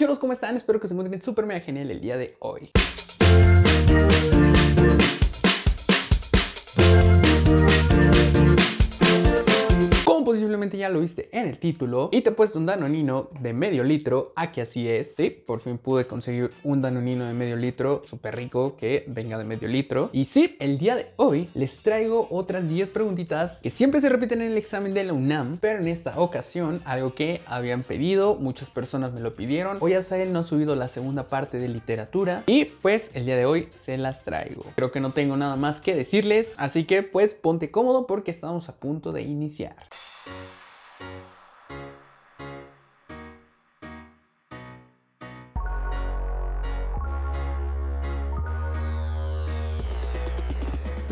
Hola, ¿cómo están? Espero que se encuentren súper mega genial el día de hoy. ya lo viste en el título y te he puesto un danonino de medio litro, aquí así es, sí, por fin pude conseguir un danonino de medio litro, súper rico, que venga de medio litro. Y sí, el día de hoy les traigo otras 10 preguntitas que siempre se repiten en el examen de la UNAM, pero en esta ocasión algo que habían pedido, muchas personas me lo pidieron, hoy hasta él no ha subido la segunda parte de literatura y pues el día de hoy se las traigo. Creo que no tengo nada más que decirles, así que pues ponte cómodo porque estamos a punto de iniciar. you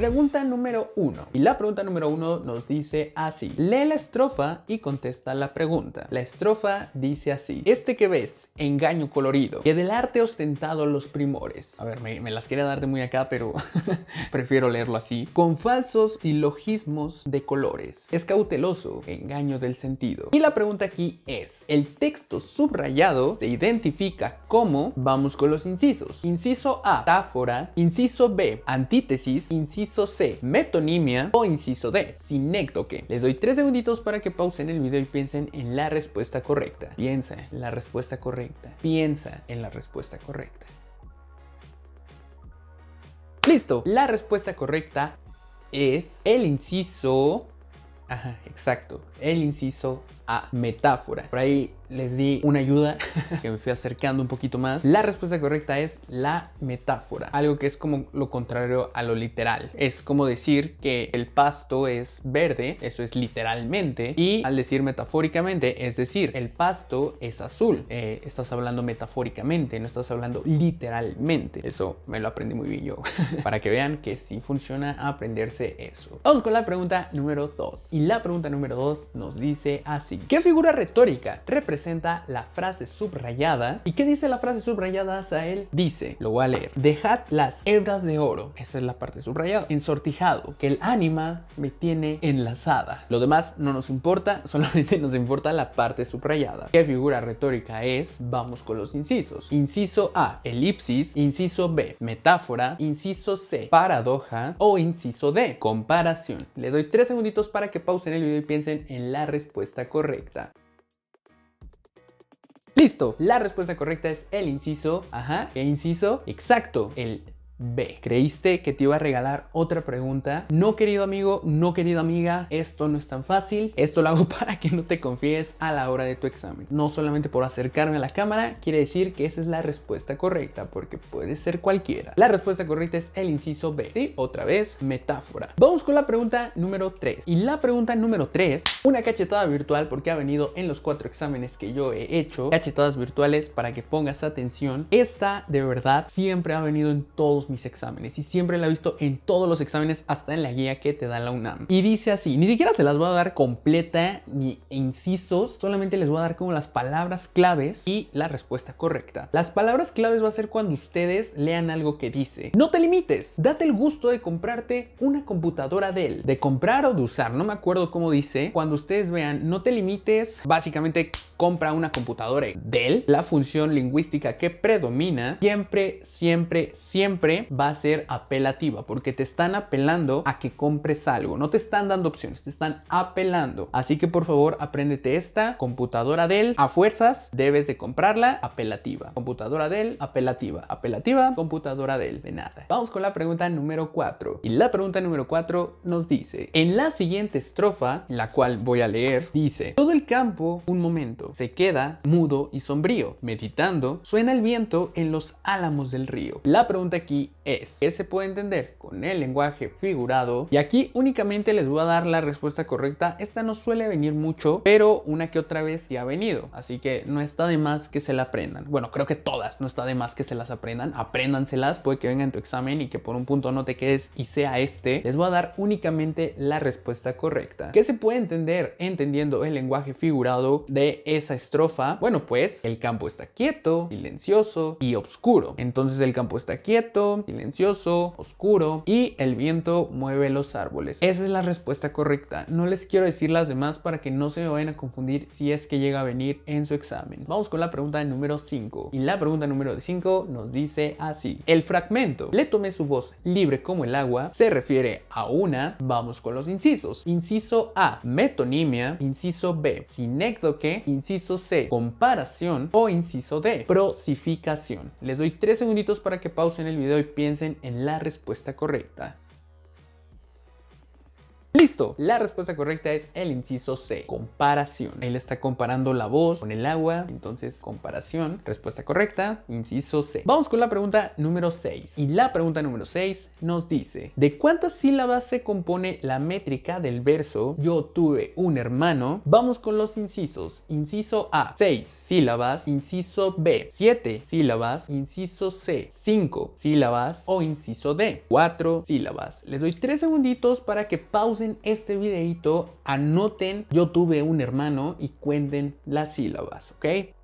Pregunta número uno. Y la pregunta número uno nos dice así. Lee la estrofa y contesta la pregunta. La estrofa dice así. Este que ves, engaño colorido, que del arte ostentado los primores. A ver, me, las quería dar de muy acá, pero prefiero leerlo así. Con falsos silogismos de colores. Es cauteloso, engaño del sentido. Y la pregunta aquí es, ¿el texto subrayado se identifica como? Vamos con los incisos. Inciso A, táfora. Inciso B, antítesis. Inciso inciso C, metonimia o inciso D, que Les doy tres segunditos para que pausen el video y piensen en la respuesta correcta. Piensa en la respuesta correcta. Piensa en la respuesta correcta. Listo, la respuesta correcta es el inciso... Ajá, exacto, el inciso A, metáfora. Por ahí les di una ayuda que me fui acercando un poquito más. La respuesta correcta es la metáfora, algo que es como lo contrario a lo literal. Es como decir que el pasto es verde, eso es literalmente, y al decir metafóricamente, es decir, el pasto es azul. Eh, estás hablando metafóricamente, no estás hablando literalmente. Eso me lo aprendí muy bien yo, para que vean que sí funciona aprenderse eso. Vamos con la pregunta número 2. Y la pregunta número 2 nos dice así, ¿qué figura retórica representa la frase subrayada. ¿Y qué dice la frase subrayada, él Dice, lo voy a leer, dejad las hebras de oro, esa es la parte subrayada, ensortijado, que el ánima me tiene enlazada. Lo demás no nos importa, solamente nos importa la parte subrayada. ¿Qué figura retórica es? Vamos con los incisos. Inciso A, elipsis. Inciso B, metáfora. Inciso C, paradoja. O inciso D, comparación. le doy tres segunditos para que pausen el video y piensen en la respuesta correcta. Listo, la respuesta correcta es el inciso, ajá, ¿qué inciso exacto, el B. ¿Creíste que te iba a regalar otra pregunta? No, querido amigo, no, querida amiga, esto no es tan fácil. Esto lo hago para que no te confíes a la hora de tu examen. No solamente por acercarme a la cámara, quiere decir que esa es la respuesta correcta, porque puede ser cualquiera. La respuesta correcta es el inciso B. Sí, otra vez, metáfora. Vamos con la pregunta número 3. Y la pregunta número 3, una cachetada virtual, porque ha venido en los cuatro exámenes que yo he hecho, cachetadas virtuales para que pongas atención. Esta, de verdad, siempre ha venido en todos mis exámenes y siempre la he visto en todos los exámenes, hasta en la guía que te da la UNAM. Y dice así, ni siquiera se las voy a dar completa ni incisos, solamente les voy a dar como las palabras claves y la respuesta correcta. Las palabras claves va a ser cuando ustedes lean algo que dice, no te limites, date el gusto de comprarte una computadora de él de comprar o de usar, no me acuerdo cómo dice, cuando ustedes vean, no te limites, básicamente compra una computadora Dell, la función lingüística que predomina siempre, siempre, siempre va a ser apelativa porque te están apelando a que compres algo. No te están dando opciones, te están apelando. Así que por favor, apréndete esta computadora Dell a fuerzas, debes de comprarla apelativa. Computadora Dell, apelativa. Apelativa, computadora Dell, de nada. Vamos con la pregunta número 4. Y la pregunta número 4 nos dice, en la siguiente estrofa, la cual voy a leer, dice, todo el campo, un momento se queda mudo y sombrío, meditando, suena el viento en los álamos del río. La pregunta aquí es, ¿qué se puede entender con el lenguaje figurado? Y aquí únicamente les voy a dar la respuesta correcta, esta no suele venir mucho, pero una que otra vez ya ha venido, así que no está de más que se la aprendan. Bueno, creo que todas, no está de más que se las aprendan, apréndanselas, puede que venga en tu examen y que por un punto no te quedes y sea este, les voy a dar únicamente la respuesta correcta. ¿Qué se puede entender entendiendo el lenguaje figurado de este? esa estrofa? Bueno, pues el campo está quieto, silencioso y oscuro. Entonces el campo está quieto, silencioso, oscuro y el viento mueve los árboles. Esa es la respuesta correcta. No les quiero decir las demás para que no se me vayan a confundir si es que llega a venir en su examen. Vamos con la pregunta número 5. Y la pregunta número 5 nos dice así. El fragmento, le tomé su voz libre como el agua, se refiere a una. Vamos con los incisos. Inciso A, metonimia. Inciso B, sinécdoque. Inciso C, comparación. O inciso D, prosificación. Les doy tres segunditos para que pausen el video y piensen en la respuesta correcta. ¡Listo! La respuesta correcta es el inciso C, comparación. Él está comparando la voz con el agua, entonces comparación, respuesta correcta, inciso C. Vamos con la pregunta número 6. Y la pregunta número 6 nos dice, ¿de cuántas sílabas se compone la métrica del verso Yo tuve un hermano? Vamos con los incisos. Inciso A, 6 sílabas, inciso B, 7 sílabas, inciso C, 5 sílabas o inciso D, 4 sílabas. Les doy 3 segunditos para que pausen este videito, anoten yo tuve un hermano y cuenten las sílabas, ¿ok?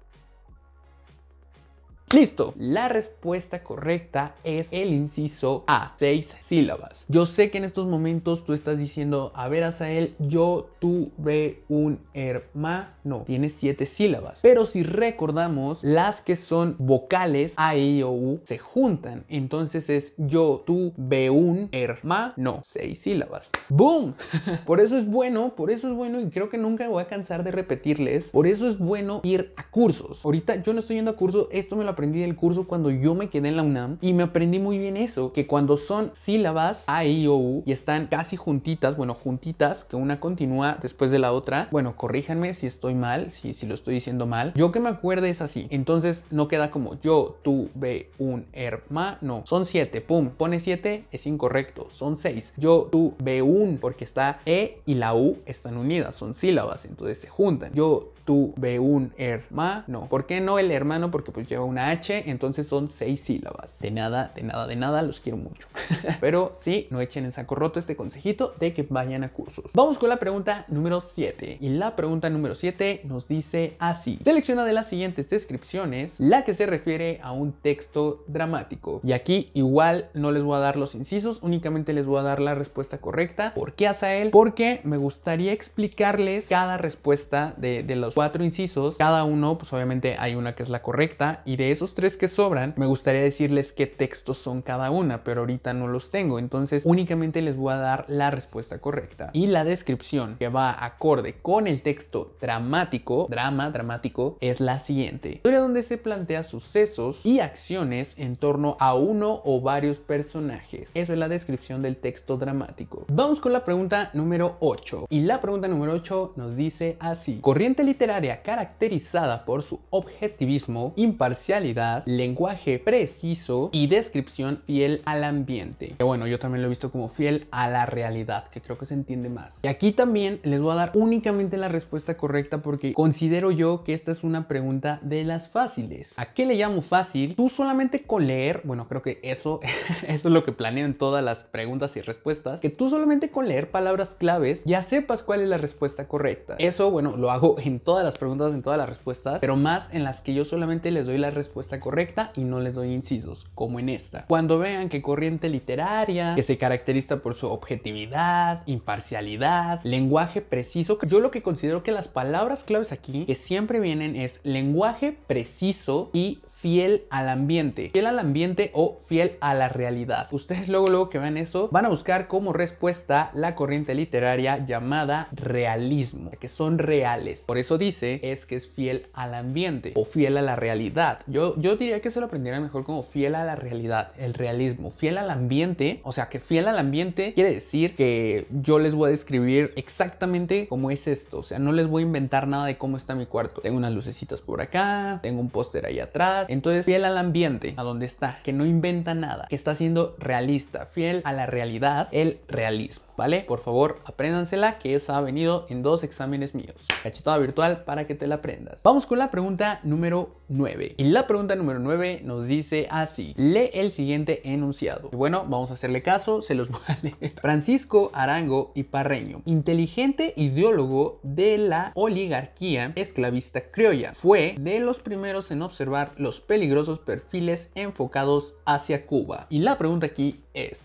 Listo. La respuesta correcta es el inciso A, seis sílabas. Yo sé que en estos momentos tú estás diciendo, a ver, Asael, yo tuve un hermano. Tiene siete sílabas. Pero si recordamos, las que son vocales A, I e, o U se juntan. Entonces es yo tuve un hermano. Seis sílabas. ¡Boom! por eso es bueno, por eso es bueno y creo que nunca voy a cansar de repetirles. Por eso es bueno ir a cursos. Ahorita yo no estoy yendo a curso, esto me lo aprendí el curso cuando yo me quedé en la UNAM y me aprendí muy bien eso, que cuando son sílabas A, I, O, U y están casi juntitas, bueno, juntitas, que una continúa después de la otra, bueno, corríjanme si estoy mal, si, si lo estoy diciendo mal, yo que me acuerde es así, entonces no queda como yo tuve un hermano, son siete, pum, pone siete, es incorrecto, son seis, yo tuve un, porque está E y la U están unidas, son sílabas, entonces se juntan, yo B, un hermano, ¿por qué no el hermano? Porque pues lleva una entonces son seis sílabas. De nada, de nada, de nada, los quiero mucho. Pero sí, no echen en saco roto este consejito de que vayan a cursos. Vamos con la pregunta número 7. Y la pregunta número 7 nos dice así. Selecciona de las siguientes descripciones la que se refiere a un texto dramático. Y aquí igual no les voy a dar los incisos, únicamente les voy a dar la respuesta correcta. ¿Por qué él? Porque me gustaría explicarles cada respuesta de, de los cuatro incisos. Cada uno, pues obviamente hay una que es la correcta y de esos tres que sobran, me gustaría decirles qué textos son cada una, pero ahorita no los tengo. Entonces únicamente les voy a dar la respuesta correcta. Y la descripción que va acorde con el texto dramático, drama, dramático, es la siguiente. Historia donde se plantea sucesos y acciones en torno a uno o varios personajes. Esa es la descripción del texto dramático. Vamos con la pregunta número 8. Y la pregunta número 8 nos dice así. Corriente literaria caracterizada por su objetivismo, imparcial lenguaje preciso y descripción fiel al ambiente. Que bueno, yo también lo he visto como fiel a la realidad, que creo que se entiende más. Y aquí también les voy a dar únicamente la respuesta correcta porque considero yo que esta es una pregunta de las fáciles. ¿A qué le llamo fácil? Tú solamente con leer, bueno, creo que eso, eso es lo que planeo en todas las preguntas y respuestas, que tú solamente con leer palabras claves ya sepas cuál es la respuesta correcta. Eso, bueno, lo hago en todas las preguntas, en todas las respuestas, pero más en las que yo solamente les doy la respuesta correcta y no les doy incisos, como en esta. Cuando vean que corriente literaria, que se caracteriza por su objetividad, imparcialidad, lenguaje preciso, yo lo que considero que las palabras claves aquí que siempre vienen es lenguaje preciso y fiel al ambiente, fiel al ambiente o fiel a la realidad. Ustedes luego, luego que vean eso, van a buscar como respuesta la corriente literaria llamada realismo, que son reales. Por eso dice es que es fiel al ambiente o fiel a la realidad. Yo, yo diría que se lo aprendiera mejor como fiel a la realidad, el realismo, fiel al ambiente, o sea que fiel al ambiente quiere decir que yo les voy a describir exactamente cómo es esto, o sea, no les voy a inventar nada de cómo está mi cuarto. Tengo unas lucecitas por acá, tengo un póster ahí atrás, entonces, fiel al ambiente, a donde está, que no inventa nada, que está siendo realista, fiel a la realidad, el realismo. ¿vale? Por favor, apréndansela, que esa ha venido en dos exámenes míos. Cachetada virtual para que te la aprendas. Vamos con la pregunta número 9. Y la pregunta número 9 nos dice así. Lee el siguiente enunciado. bueno, vamos a hacerle caso, se los voy a leer. Francisco Arango y Parreño, inteligente ideólogo de la oligarquía esclavista criolla, fue de los primeros en observar los peligrosos perfiles enfocados hacia Cuba. Y la pregunta aquí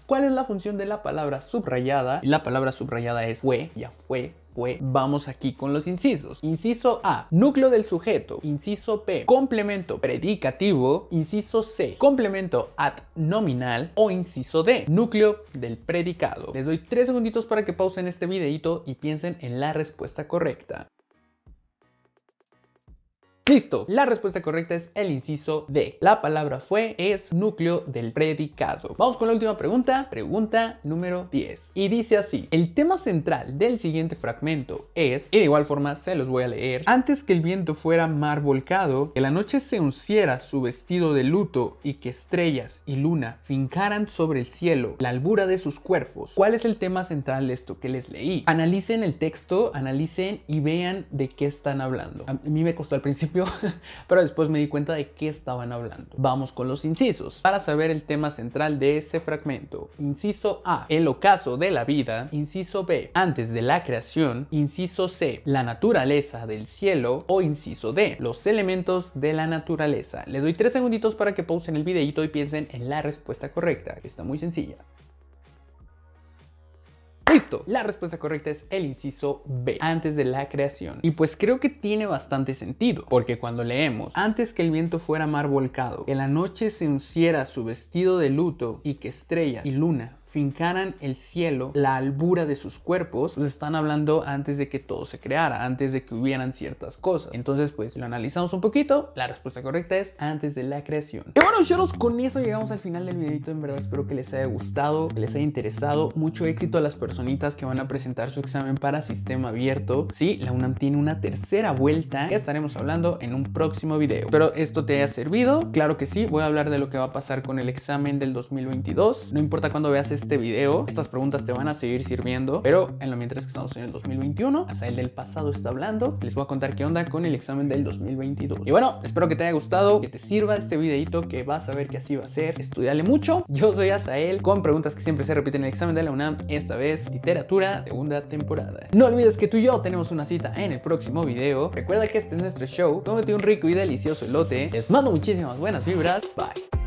¿Cuál es la función de la palabra subrayada? La palabra subrayada es fue, ya fue, fue. Vamos aquí con los incisos. Inciso A, núcleo del sujeto. Inciso P, complemento predicativo. Inciso C, complemento ad nominal. O inciso D, núcleo del predicado. Les doy tres segunditos para que pausen este videito y piensen en la respuesta correcta. Listo. La respuesta correcta es el inciso D. La palabra fue es núcleo del predicado. Vamos con la última pregunta. Pregunta número 10. Y dice así. El tema central del siguiente fragmento es, y de igual forma se los voy a leer, antes que el viento fuera mar volcado, que la noche se unciera su vestido de luto y que estrellas y luna fincaran sobre el cielo la albura de sus cuerpos. ¿Cuál es el tema central de esto que les leí? Analicen el texto, analicen y vean de qué están hablando. A mí me costó al principio pero después me di cuenta de qué estaban hablando. Vamos con los incisos para saber el tema central de ese fragmento. Inciso A, el ocaso de la vida. Inciso B, antes de la creación. Inciso C, la naturaleza del cielo. O inciso D, los elementos de la naturaleza. Les doy tres segunditos para que pausen el videito y piensen en la respuesta correcta, que está muy sencilla. Listo. La respuesta correcta es el inciso B, antes de la creación. Y pues creo que tiene bastante sentido, porque cuando leemos, antes que el viento fuera mar volcado, que la noche se unciera su vestido de luto y que estrella y luna fincaran el cielo, la albura de sus cuerpos, pues están hablando antes de que todo se creara, antes de que hubieran ciertas cosas. Entonces, pues, lo analizamos un poquito, la respuesta correcta es antes de la creación. Y bueno, chicos, con eso llegamos al final del videito. En verdad, espero que les haya gustado, que les haya interesado. Mucho éxito a las personitas que van a presentar su examen para sistema abierto. Sí, la UNAM tiene una tercera vuelta Ya estaremos hablando en un próximo video. Pero esto te haya servido. Claro que sí, voy a hablar de lo que va a pasar con el examen del 2022. No importa cuándo veas este este video. Estas preguntas te van a seguir sirviendo, pero en lo mientras que estamos en el 2021, hasta del pasado está hablando, les voy a contar qué onda con el examen del 2022. Y bueno, espero que te haya gustado, que te sirva este videito, que vas a ver que así va a ser. Estudiale mucho. Yo soy Asael con preguntas que siempre se repiten en el examen de la UNAM, esta vez literatura, segunda temporada. No olvides que tú y yo tenemos una cita en el próximo video. Recuerda que este es nuestro show. Cómete un rico y delicioso elote. Les mando muchísimas buenas vibras. Bye.